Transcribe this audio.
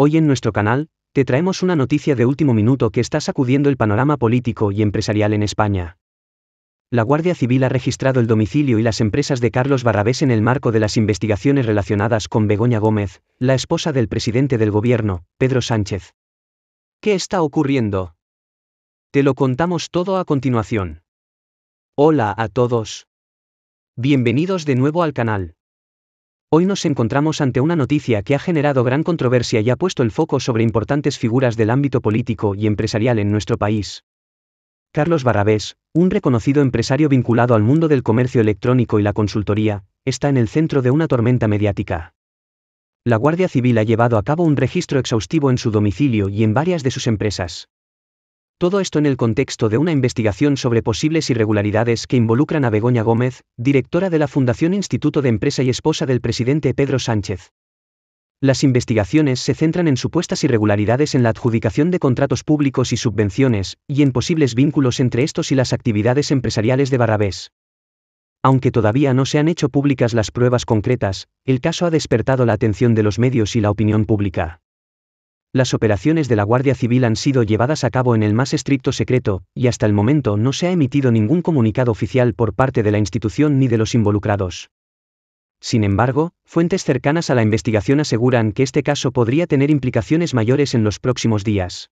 Hoy en nuestro canal, te traemos una noticia de último minuto que está sacudiendo el panorama político y empresarial en España. La Guardia Civil ha registrado el domicilio y las empresas de Carlos Barrabés en el marco de las investigaciones relacionadas con Begoña Gómez, la esposa del presidente del gobierno, Pedro Sánchez. ¿Qué está ocurriendo? Te lo contamos todo a continuación. Hola a todos. Bienvenidos de nuevo al canal. Hoy nos encontramos ante una noticia que ha generado gran controversia y ha puesto el foco sobre importantes figuras del ámbito político y empresarial en nuestro país. Carlos Barrabés, un reconocido empresario vinculado al mundo del comercio electrónico y la consultoría, está en el centro de una tormenta mediática. La Guardia Civil ha llevado a cabo un registro exhaustivo en su domicilio y en varias de sus empresas. Todo esto en el contexto de una investigación sobre posibles irregularidades que involucran a Begoña Gómez, directora de la Fundación Instituto de Empresa y esposa del presidente Pedro Sánchez. Las investigaciones se centran en supuestas irregularidades en la adjudicación de contratos públicos y subvenciones, y en posibles vínculos entre estos y las actividades empresariales de Barrabés. Aunque todavía no se han hecho públicas las pruebas concretas, el caso ha despertado la atención de los medios y la opinión pública. Las operaciones de la Guardia Civil han sido llevadas a cabo en el más estricto secreto, y hasta el momento no se ha emitido ningún comunicado oficial por parte de la institución ni de los involucrados. Sin embargo, fuentes cercanas a la investigación aseguran que este caso podría tener implicaciones mayores en los próximos días.